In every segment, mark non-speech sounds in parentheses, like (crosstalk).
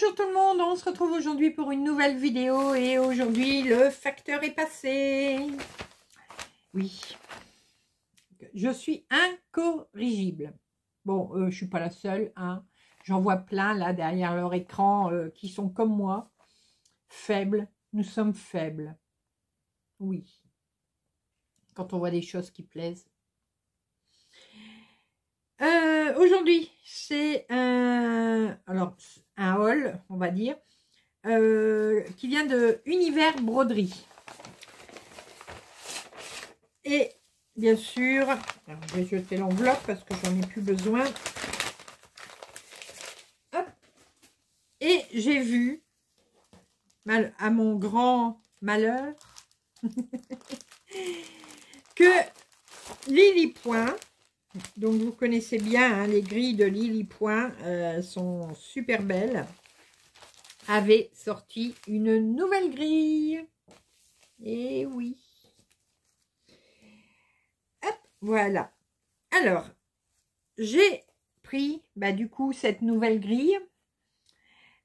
Bonjour tout le monde, on se retrouve aujourd'hui pour une nouvelle vidéo et aujourd'hui le facteur est passé. Oui, je suis incorrigible. Bon, euh, je suis pas la seule, hein. j'en vois plein là derrière leur écran euh, qui sont comme moi, faibles, nous sommes faibles. Oui, quand on voit des choses qui plaisent. Euh, euh, aujourd'hui, c'est un, alors, un haul, on va dire, euh, qui vient de Univers Broderie. Et bien sûr, je vais jeter l'enveloppe parce que j'en ai plus besoin. Et j'ai vu, à mon grand malheur, (laughs) que Lily Point donc vous connaissez bien, hein, les grilles de Lily Point euh, sont super belles. Avait sorti une nouvelle grille. Et eh oui. Hop, voilà. Alors, j'ai pris, bah, du coup, cette nouvelle grille.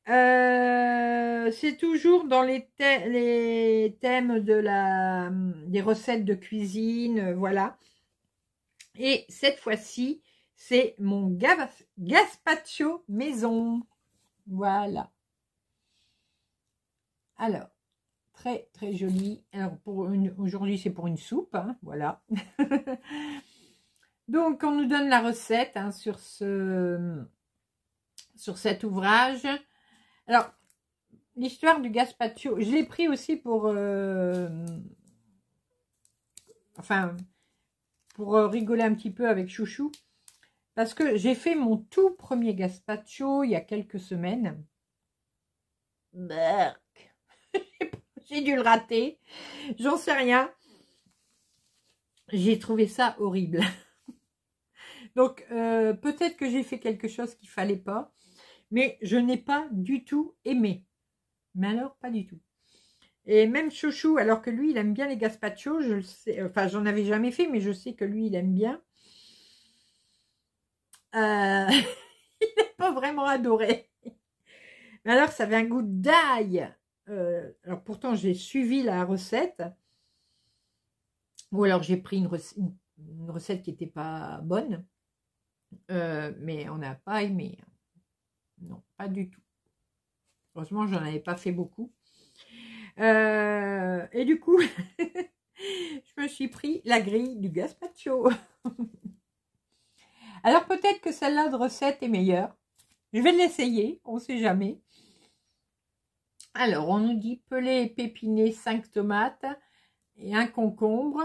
Euh, c'est toujours dans les, les thèmes de la, des recettes de cuisine, euh, voilà. Et cette fois-ci, c'est mon Gaspatio maison. Voilà. Alors, très très joli. Alors, pour aujourd'hui, c'est pour une soupe. Hein, voilà. (laughs) Donc, on nous donne la recette hein, sur, ce, sur cet ouvrage. Alors, l'histoire du gaspatio, je l'ai pris aussi pour... Euh, enfin, pour euh, rigoler un petit peu avec Chouchou. Parce que j'ai fait mon tout premier gaspacho il y a quelques semaines. (laughs) j'ai dû le rater. J'en sais rien. J'ai trouvé ça horrible. (laughs) Donc, euh, peut-être que j'ai fait quelque chose qu'il fallait pas. Mais je n'ai pas du tout aimé. Mais alors, pas du tout. Et même Chouchou, alors que lui, il aime bien les gaspachos, je le sais, euh, enfin, j'en avais jamais fait, mais je sais que lui, il aime bien. Euh, (laughs) il n'est pas vraiment adoré. Mais alors, ça avait un goût d'ail. Euh, alors, pourtant, j'ai suivi la recette. Ou alors, j'ai pris une, recette qui n'était pas bonne. mais on n'a pas aimé. Non, pas du tout. Heureusement, j'en avais pas fait beaucoup. Euh, et du coup, (laughs) je me suis pris la grille du gazpacho. (laughs) Alors peut-être que celle-là de recette est meilleure. Je vais l'essayer, on ne sait jamais. Alors, on nous dit peler et pépiner 5 tomates et un concombre.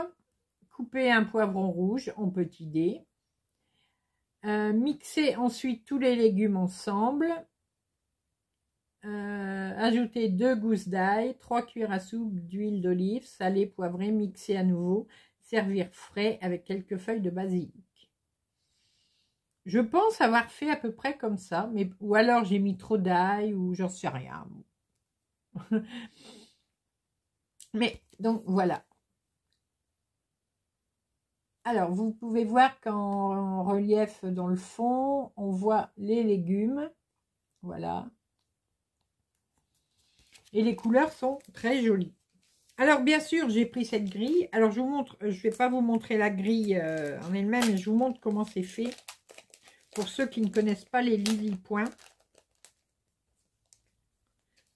Couper un poivron rouge en petits dés. mixer ensuite tous les légumes ensemble euh, ajouter 2 gousses d'ail, 3 cuillères à soupe d'huile d'olive, salé poivré, mixer à nouveau, servir frais avec quelques feuilles de basilic. Je pense avoir fait à peu près comme ça, mais ou alors j'ai mis trop d'ail ou j'en sais rien. (laughs) mais donc voilà. Alors vous pouvez voir qu'en relief dans le fond, on voit les légumes. Voilà. Et les couleurs sont très jolies. Alors, bien sûr, j'ai pris cette grille. Alors, je vous montre, euh, je ne vais pas vous montrer la grille euh, en elle-même, mais je vous montre comment c'est fait. Pour ceux qui ne connaissent pas les lily points.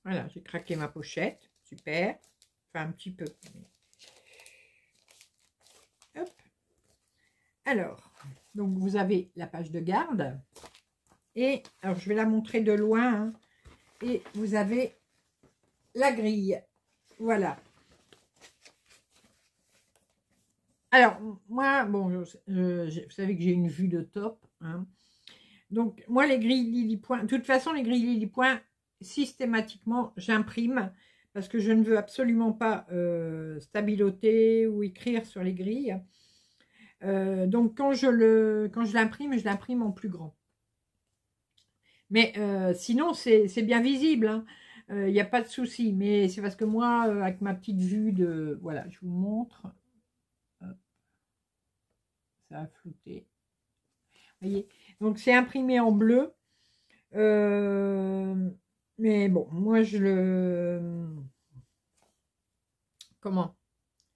Voilà, j'ai craqué ma pochette. Super. Enfin, un petit peu. Hop. Alors, donc vous avez la page de garde. Et, alors je vais la montrer de loin. Hein. et vous avez la grille. Voilà. Alors, moi, bon, je, vous savez que j'ai une vue de top. Hein. Donc, moi, les grilles Lily Point, de toute façon, les grilles Lily Point, systématiquement, j'imprime parce que je ne veux absolument pas euh, stabiloter ou écrire sur les grilles. Euh, donc, quand je l'imprime, je l'imprime en plus grand. Mais euh, sinon, c'est bien visible. Hein. Il euh, n'y a pas de souci, mais c'est parce que moi, euh, avec ma petite vue de... Voilà, je vous montre. Ça a flouté. Vous voyez Donc, c'est imprimé en bleu. Euh, mais bon, moi, je le... Comment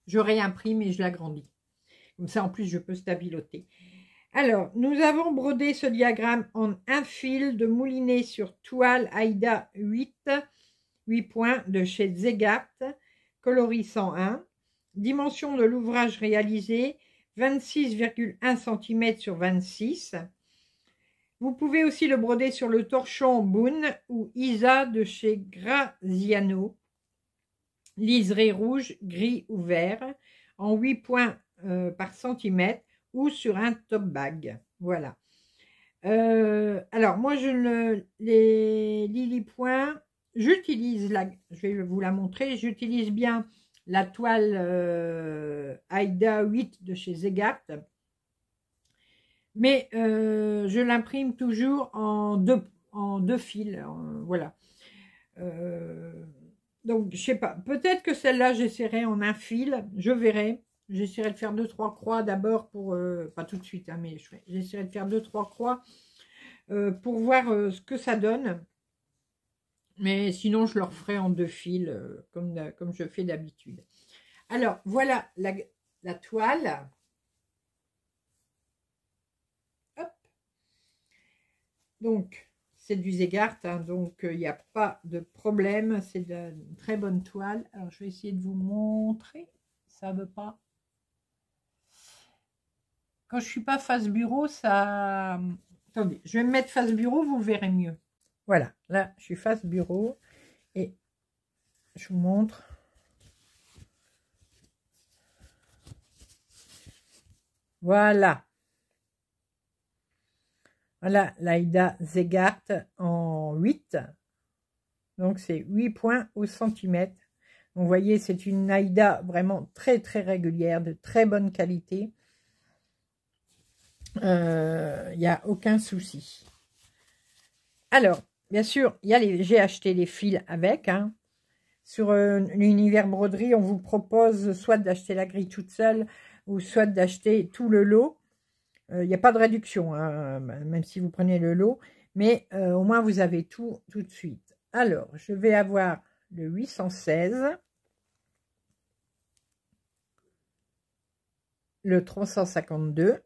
Je réimprime et je l'agrandis. Comme ça, en plus, je peux stabiloter. Alors, nous avons brodé ce diagramme en un fil de moulinet sur toile AIDA 8 8 points de chez Zegat coloris 101. Dimension de l'ouvrage réalisé, 26,1 cm sur 26. Vous pouvez aussi le broder sur le torchon Boone ou Isa de chez Graziano. Liseré rouge, gris ou vert, en 8 points euh, par centimètre ou sur un top bag. Voilà. Euh, alors, moi, je ne, les lily points, j'utilise la, je vais vous la montrer, j'utilise bien la toile euh, AIDA 8 de chez Zegat. Mais euh, je l'imprime toujours en deux, en deux fils, voilà. Euh, donc, je sais pas, peut-être que celle-là, j'essaierai en un fil, je verrai. J'essaierai de faire deux, trois croix d'abord pour, pas tout de suite, hein, mais j'essaierai de faire deux, trois croix pour voir ce que ça donne. Mais sinon, je leur ferai en deux fils, euh, comme, comme, je fais d'habitude. Alors, voilà la, toile. Hop. Donc, c'est du Zegart. Hein, donc euh, il n'y a pas de problème. C'est une très bonne toile. Alors, je vais essayer de vous montrer. Ça ne veut pas. Quand je ne suis pas face bureau, ça... Attendez, je vais me mettre face bureau, vous verrez mieux. Voilà, là, je suis face bureau et je vous montre. Voilà. Voilà, l'Aïda Zegart en 8. Donc, c'est 8 points au centimètre. vous voyez, c'est une Aïda vraiment très, très régulière, de très bonne qualité. Euh, il n'y a aucun souci. Alors, Bien sûr, j'ai acheté les fils avec. Hein. Sur euh, l'univers broderie, on vous propose soit d'acheter la grille toute seule ou soit d'acheter tout le lot. Euh, il n'y a pas de réduction, hein, même si vous prenez le lot. Mais euh, au moins, vous avez tout tout de suite. Alors, je vais avoir le 816. Le 352.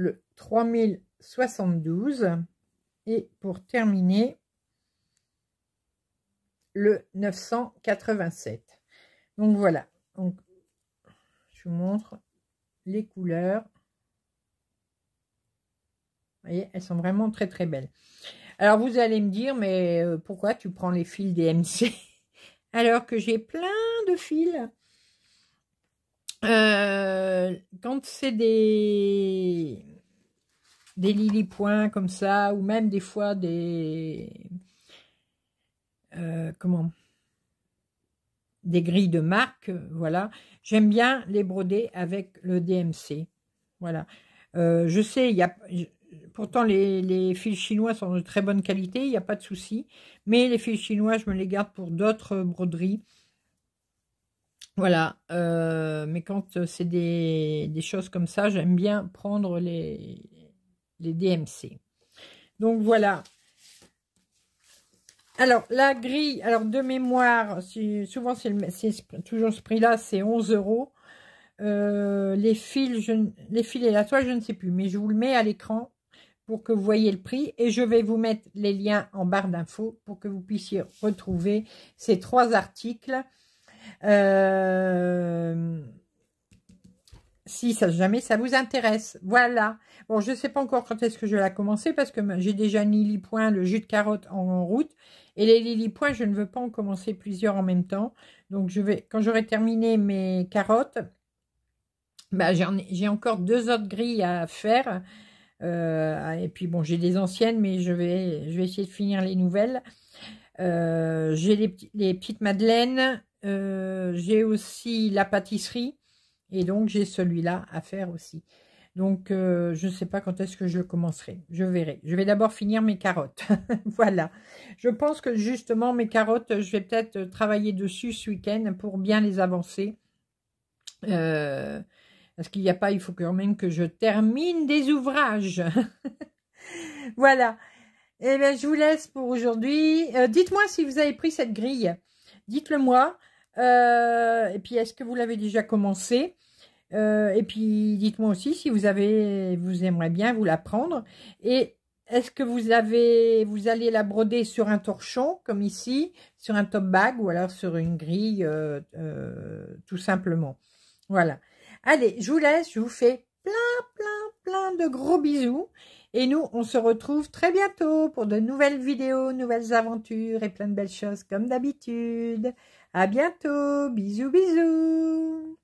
le 3072 et pour terminer le 987. Donc voilà, donc, je vous montre les couleurs. Vous voyez, elles sont vraiment très très belles. Alors vous allez me dire, mais euh, pourquoi tu prends les fils des MC (laughs) alors que j'ai plein de fils euh, Quand c'est des des points, comme ça, ou même des fois des... Euh, comment des grilles de marque, voilà. J'aime bien les broder avec le DMC, voilà. Euh, je sais, il y a, pourtant les, fils chinois sont de très bonne qualité, il n'y a pas de souci. Mais les fils chinois, je me les garde pour d'autres broderies. Voilà, euh, mais quand c'est des, choses comme ça, j'aime bien prendre les, les DMC. Donc voilà. Alors, la grille, alors de mémoire, souvent c'est toujours ce prix-là, c'est 11 euros. Euh, les fils, je, les fils et la toile, je ne sais plus, mais je vous le mets à l'écran pour que vous voyez le prix et je vais vous mettre les liens en barre d'infos pour que vous puissiez retrouver ces trois articles. Euh, si ça, jamais ça vous intéresse. Voilà. Bon, je ne sais pas encore quand est-ce que je vais la commencer parce que j'ai déjà Lily Point, le jus de carotte en route. Et les Lily Point, je ne veux pas en commencer plusieurs en même temps. Donc, je vais, quand j'aurai terminé mes carottes, bah, j'ai encore deux autres grilles à faire. Euh, et puis, bon, j'ai des anciennes, mais je vais, je vais essayer de finir les nouvelles. Euh, j'ai les, petites madeleines. Euh, j'ai aussi la pâtisserie. Et donc, j'ai celui-là à faire aussi. Donc, euh, je ne sais pas quand est-ce que je commencerai. Je verrai. Je vais d'abord finir mes carottes. (laughs) voilà. Je pense que justement, mes carottes, je vais peut-être travailler dessus ce week-end pour bien les avancer. Euh, parce qu'il n'y a pas, il faut quand même que je termine des ouvrages. (laughs) voilà. Eh bien, je vous laisse pour aujourd'hui. Euh, dites-moi si vous avez pris cette grille. Dites-le moi. Euh, et puis, est-ce que vous l'avez déjà commencé euh, Et puis, dites-moi aussi si vous avez, vous aimeriez bien vous la prendre. Et est-ce que vous avez, vous allez la broder sur un torchon, comme ici, sur un top bag ou alors sur une grille, euh, tout simplement. Voilà. Allez, je vous laisse, je vous fais plein, plein, plein de gros bisous. Et nous, on se retrouve très bientôt pour de nouvelles vidéos, nouvelles aventures et plein de belles choses comme d'habitude. À bientôt. Bisous, bisous.